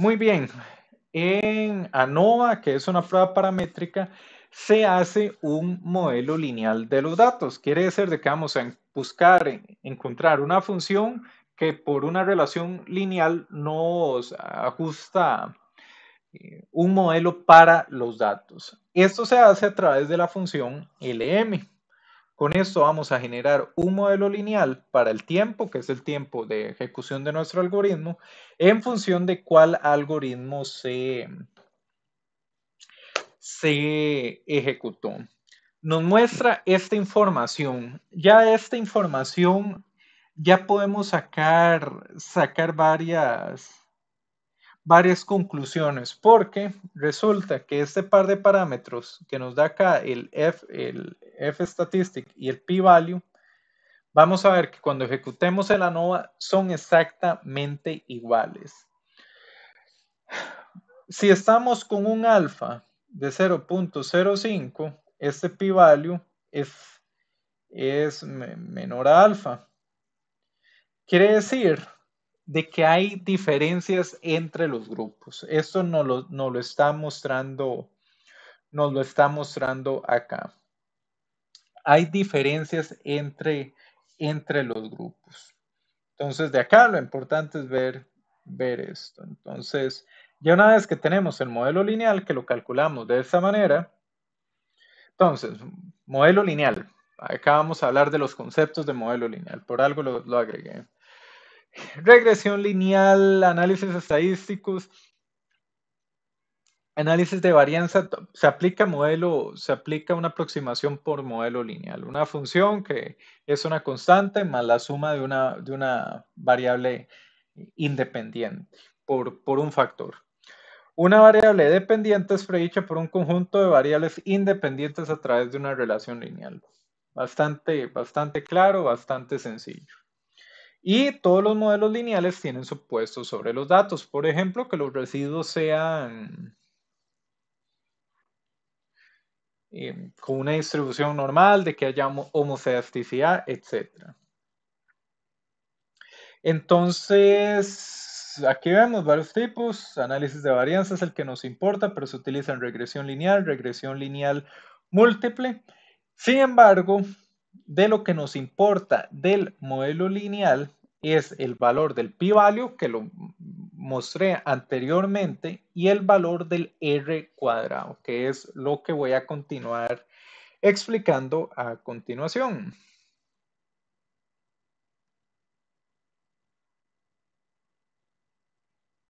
Muy bien. En ANOVA, que es una prueba paramétrica, se hace un modelo lineal de los datos. Quiere decir que vamos a buscar, encontrar una función que por una relación lineal nos ajusta eh, un modelo para los datos. Esto se hace a través de la función LM. Con esto vamos a generar un modelo lineal para el tiempo, que es el tiempo de ejecución de nuestro algoritmo, en función de cuál algoritmo se, se ejecutó. Nos muestra esta información. Ya esta información ya podemos sacar, sacar varias, varias conclusiones, porque resulta que este par de parámetros que nos da acá el F, el F statistic y el p-value, vamos a ver que cuando ejecutemos el ANOVA son exactamente iguales. Si estamos con un alfa de 0.05, este p-value es, es menor a alfa. Quiere decir de que hay diferencias entre los grupos. Esto nos lo, lo está mostrando, lo está mostrando acá. Hay diferencias entre, entre los grupos. Entonces, de acá lo importante es ver, ver esto. Entonces, ya una vez que tenemos el modelo lineal, que lo calculamos de esta manera, entonces, modelo lineal. Acá vamos a hablar de los conceptos de modelo lineal. Por algo lo agregué regresión lineal, análisis estadísticos, análisis de varianza, se aplica modelo, se aplica una aproximación por modelo lineal, una función que es una constante más la suma de una, de una variable independiente por, un factor. Una variable dependiente es predicha por un conjunto de variables independientes a través de una relación lineal. Bastante, bastante claro, bastante sencillo. Y todos los modelos lineales tienen supuestos sobre los datos. Por ejemplo, que los residuos sean eh, con una distribución normal, de que haya homocedasticidad, etc. Entonces, aquí vemos varios tipos. Análisis de varianza es el que nos importa, pero se utiliza en regresión lineal, regresión lineal múltiple. Sin embargo, de lo que nos importa del modelo lineal es el valor del p-value que lo mostré anteriormente y el valor del r cuadrado, que es lo que voy a continuar explicando a continuación.